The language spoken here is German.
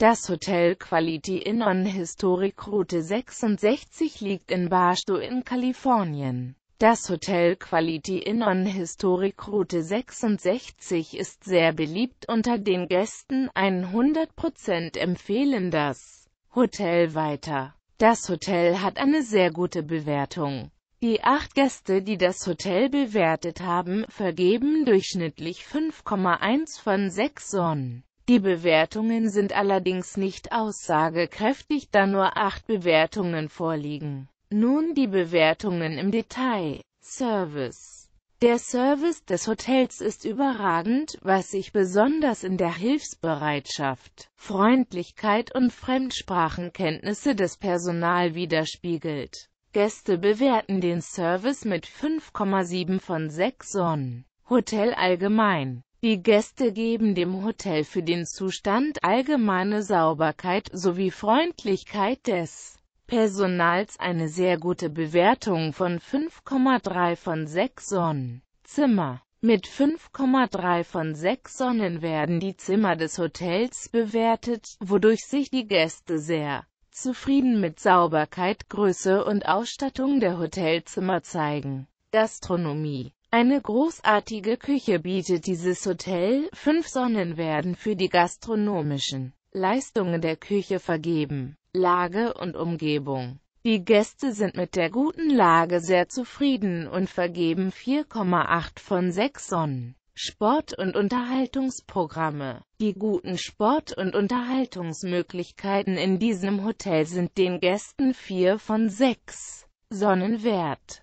Das Hotel Quality Inn on Historic Route 66 liegt in Barstow in Kalifornien. Das Hotel Quality Inn on Historic Route 66 ist sehr beliebt unter den Gästen, 100% empfehlen das Hotel weiter. Das Hotel hat eine sehr gute Bewertung. Die acht Gäste, die das Hotel bewertet haben, vergeben durchschnittlich 5,1 von 6 Sonnen. Die Bewertungen sind allerdings nicht aussagekräftig, da nur acht Bewertungen vorliegen. Nun die Bewertungen im Detail. Service der Service des Hotels ist überragend, was sich besonders in der Hilfsbereitschaft, Freundlichkeit und Fremdsprachenkenntnisse des Personal widerspiegelt. Gäste bewerten den Service mit 5,7 von 6 Sonnen. Hotel allgemein die Gäste geben dem Hotel für den Zustand allgemeine Sauberkeit sowie Freundlichkeit des Personals eine sehr gute Bewertung von 5,3 von 6 Sonnen. Zimmer mit 5,3 von 6 Sonnen werden die Zimmer des Hotels bewertet, wodurch sich die Gäste sehr zufrieden mit Sauberkeit, Größe und Ausstattung der Hotelzimmer zeigen. Gastronomie eine großartige Küche bietet dieses Hotel, fünf Sonnen werden für die gastronomischen Leistungen der Küche vergeben. Lage und Umgebung Die Gäste sind mit der guten Lage sehr zufrieden und vergeben 4,8 von 6 Sonnen. Sport- und Unterhaltungsprogramme Die guten Sport- und Unterhaltungsmöglichkeiten in diesem Hotel sind den Gästen 4 von 6 Sonnen wert.